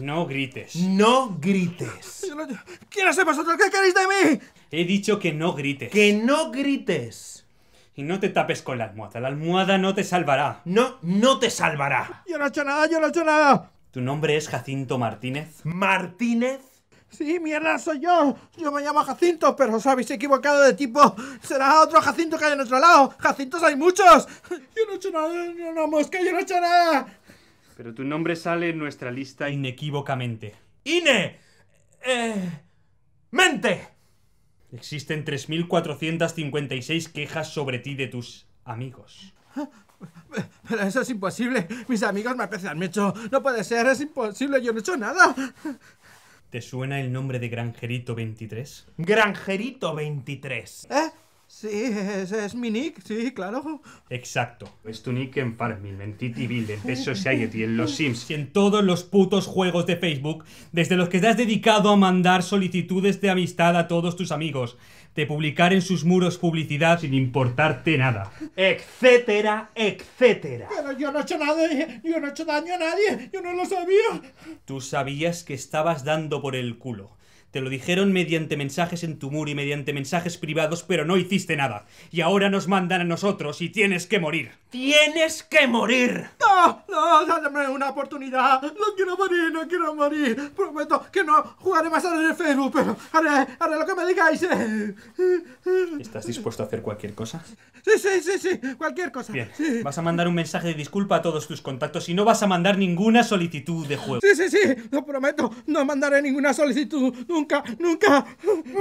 No grites. No grites. ¿Quién sois vosotros? ¿Qué queréis de mí? He dicho que no grites. Que no grites. Y no te tapes con la almohada. La almohada no te salvará. No, no te salvará. Yo no he hecho nada, yo no he hecho nada. ¿Tu nombre es Jacinto Martínez? ¿Martínez? Sí, mierda, soy yo. Yo me llamo Jacinto, pero os habéis equivocado de tipo. Será otro Jacinto que hay en nuestro lado. Jacintos hay muchos. Yo no he hecho nada, no, no, mosca, yo no he hecho nada. Pero tu nombre sale en nuestra lista inequívocamente. ¡Ine! Eh... ¡Mente! Existen 3.456 quejas sobre ti de tus amigos. Pero eso es imposible. Mis amigos me aprecian mucho. No puede ser, es imposible. Yo no he hecho nada. ¿Te suena el nombre de Granjerito 23? Granjerito 23. ¿Eh? Sí, ese es mi nick, sí, claro. Exacto. Es tu nick en Farming, en Bill, en Society, en Los Sims. Y en todos los putos juegos de Facebook, desde los que te has dedicado a mandar solicitudes de amistad a todos tus amigos, de publicar en sus muros publicidad sin importarte nada, etcétera, etcétera. Pero yo no he hecho nada, yo no he hecho daño a nadie, yo no lo sabía. Tú sabías que estabas dando por el culo te lo dijeron mediante mensajes en tu muro y mediante mensajes privados, pero no hiciste nada. Y ahora nos mandan a nosotros y tienes que morir. ¡Tienes que morir! ¡No! ¡Ah! ¡No! ¡Ah! ¡Dame una oportunidad! ¡No quiero morir! ¡No quiero morir! Prometo que no jugaré más en el Facebook, pero haré, lo que me digáis. ¿Estás dispuesto a hacer cualquier cosa? Sí, sí, sí, sí, cualquier cosa. Bien, vas a mandar un mensaje de disculpa a todos tus contactos y no vas a mandar ninguna solicitud de juego. Sí, sí, sí, lo prometo, no mandaré ninguna solicitud nunca, nunca.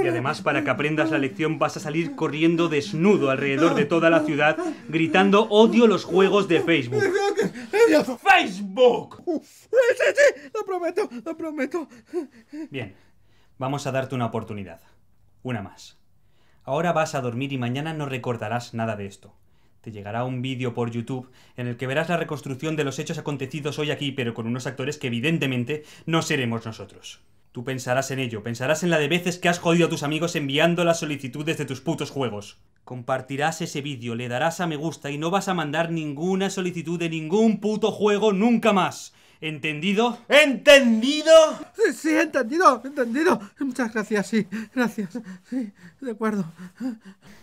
Y además, para que aprendas la lección, vas a salir corriendo desnudo alrededor de toda la ciudad, gritando odio los juegos de Facebook. ¡Facebook! Sí, sí, lo prometo, lo prometo. Bien, vamos a darte una oportunidad. Una más. Ahora vas a dormir y mañana no recordarás nada de esto. Te llegará un vídeo por YouTube en el que verás la reconstrucción de los hechos acontecidos hoy aquí, pero con unos actores que evidentemente no seremos nosotros. Tú pensarás en ello, pensarás en la de veces que has jodido a tus amigos enviando las solicitudes de tus putos juegos. Compartirás ese vídeo, le darás a me gusta y no vas a mandar ninguna solicitud de ningún puto juego nunca más. ¿Entendido? ¿Entendido? Sí, sí, entendido, entendido. Muchas gracias, sí, gracias. Sí, de acuerdo.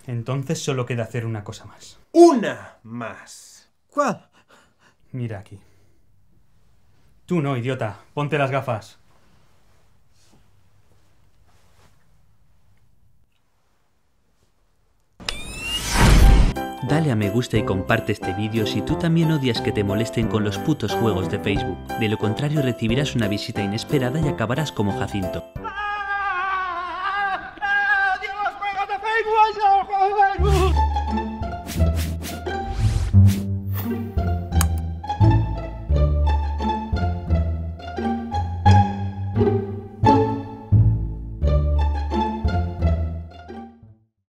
Entonces solo queda hacer una cosa más. ¡Una más! ¿Cuál? Mira aquí. Tú no, idiota. Ponte las gafas. Dale a me gusta y comparte este vídeo si tú también odias que te molesten con los putos juegos de Facebook. De lo contrario recibirás una visita inesperada y acabarás como Jacinto.